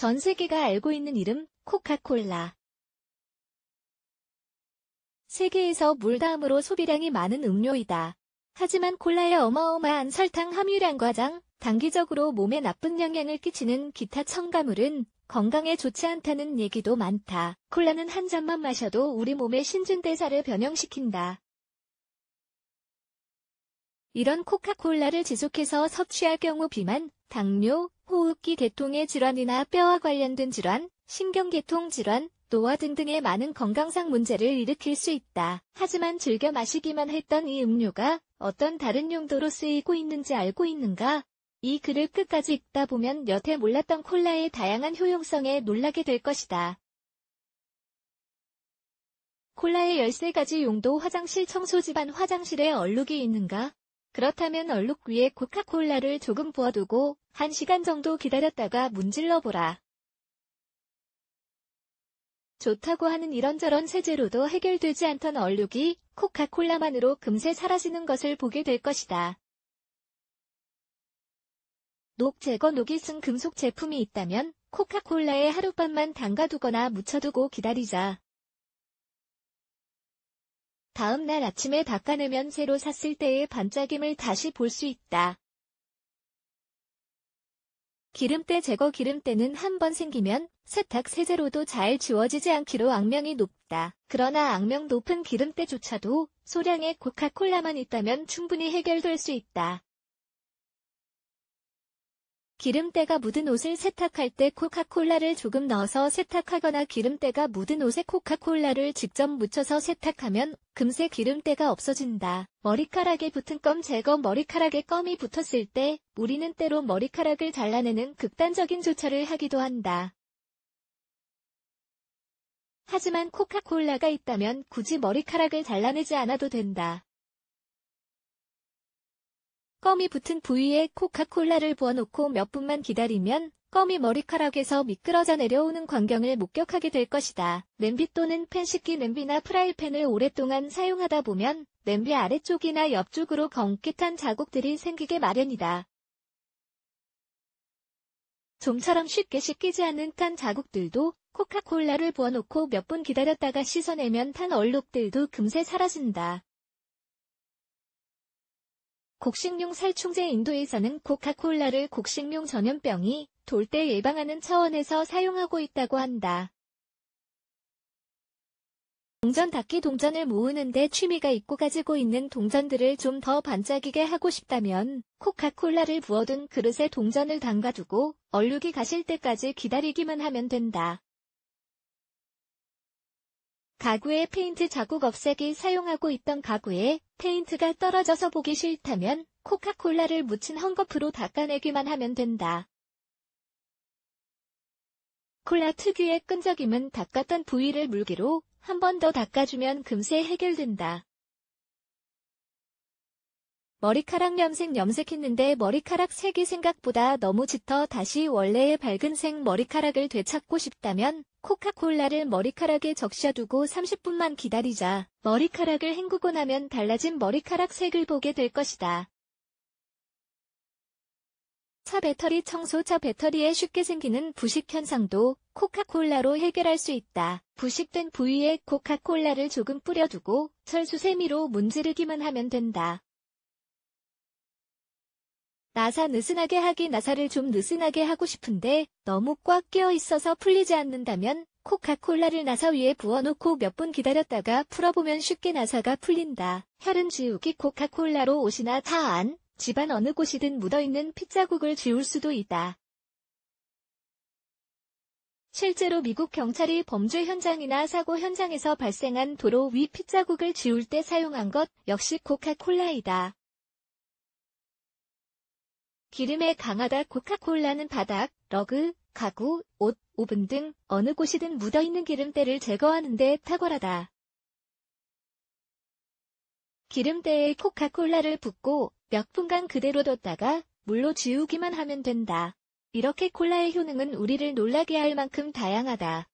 전 세계가 알고 있는 이름 코카콜라. 세계에서 물 다음으로 소비량이 많은 음료이다. 하지만 콜라의 어마어마한 설탕 함유량과 장, 단기적으로 몸에 나쁜 영향을 끼치는 기타 첨가물은 건강에 좋지 않다는 얘기도 많다. 콜라는 한 잔만 마셔도 우리 몸의 신진대사를 변형시킨다. 이런 코카콜라를 지속해서 섭취할 경우 비만, 당뇨, 호흡기 계통의 질환이나 뼈와 관련된 질환, 신경계통 질환, 노화 등등의 많은 건강상 문제를 일으킬 수 있다. 하지만 즐겨 마시기만 했던 이 음료가 어떤 다른 용도로 쓰이고 있는지 알고 있는가? 이 글을 끝까지 읽다 보면 여태 몰랐던 콜라의 다양한 효용성에 놀라게 될 것이다. 콜라의 13가지 용도 화장실 청소 집안 화장실에 얼룩이 있는가? 그렇다면 얼룩 위에 코카콜라를 조금 부어두고 1시간 정도 기다렸다가 문질러보라. 좋다고 하는 이런저런 세제로도 해결되지 않던 얼룩이 코카콜라만으로 금세 사라지는 것을 보게 될 것이다. 녹 제거 녹이 쓴 금속 제품이 있다면 코카콜라에 하룻밤만 담가두거나 묻혀두고 기다리자. 다음 날 아침에 닦아내면 새로 샀을 때의 반짝임을 다시 볼 수 있다. 기름때 제거 기름때는 한 번 생기면 세탁 세제로도 잘 지워지지 않기로 악명이 높다. 그러나 악명 높은 기름때조차도 소량의 코카콜라만 있다면 충분히 해결될 수 있다. 기름때가 묻은 옷을 세탁할 때 코카콜라를 조금 넣어서 세탁하거나 기름때가 묻은 옷에 코카콜라를 직접 묻혀서 세탁하면 금세 기름때가 없어진다. 머리카락에 붙은 껌 제거 머리카락에 껌이 붙었을 때 우리는 때로 머리카락을 잘라내는 극단적인 조처를 하기도 한다. 하지만 코카콜라가 있다면 굳이 머리카락을 잘라내지 않아도 된다. 껌이 붙은 부위에 코카콜라를 부어놓고 몇 분만 기다리면 껌이 머리카락에서 미끄러져 내려오는 광경을 목격하게 될 것이다. 냄비 또는 팬식기 냄비나 프라이팬을 오랫동안 사용하다 보면 냄비 아래쪽이나 옆쪽으로 검끗한 자국들이 생기게 마련이다. 좀처럼 쉽게 씻기지 않은 탄 자국들도 코카콜라를 부어놓고 몇 분 기다렸다가 씻어내면 탄 얼룩들도 금세 사라진다. 곡식용 살충제 인도에서는 코카콜라를 곡식용 전염병이 돌 때 예방하는 차원에서 사용하고 있다고 한다. 동전 닦기 동전을 모으는데 취미가 있고 가지고 있는 동전들을 좀 더 반짝이게 하고 싶다면 코카콜라를 부어둔 그릇에 동전을 담가두고 얼룩이 가실 때까지 기다리기만 하면 된다. 가구에 페인트 자국 없애기 사용하고 있던 가구에 페인트가 떨어져서 보기 싫다면 코카콜라를 묻힌 헝겊으로 닦아내기만 하면 된다. 콜라 특유의 끈적임은 닦았던 부위를 물기로 한 번 더 닦아주면 금세 해결된다. 머리카락 염색 염색했는데 머리카락 색이 생각보다 너무 짙어 다시 원래의 밝은 색 머리카락을 되찾고 싶다면 코카콜라를 머리카락에 적셔두고 30분만 기다리자. 머리카락을 헹구고 나면 달라진 머리카락 색을 보게 될 것이다. 차 배터리 청소 차 배터리에 쉽게 생기는 부식 현상도 코카콜라로 해결할 수 있다. 부식된 부위에 코카콜라를 조금 뿌려두고 철수 세미로 문지르기만 하면 된다. 나사 느슨하게 하기 나사를 좀 느슨하게 하고 싶은데 너무 꽉 끼어 있어서 풀리지 않는다면 코카콜라를 나사 위에 부어놓고 몇 분 기다렸다가 풀어보면 쉽게 나사가 풀린다. 혈은 지우기 코카콜라로 옷이나 타안, 집안 어느 곳이든 묻어있는 핏자국을 지울 수도 있다. 실제로 미국 경찰이 범죄 현장이나 사고 현장에서 발생한 도로 위 핏자국을 지울 때 사용한 것 역시 코카콜라이다. 기름에 강하다 코카콜라는 바닥, 러그, 가구, 옷, 오븐 등 어느 곳이든 묻어있는 기름때를 제거하는 데 탁월하다. 기름때에 코카콜라를 붓고 몇 분간 그대로 뒀다가 물로 지우기만 하면 된다. 이렇게 콜라의 효능은 우리를 놀라게 할 만큼 다양하다.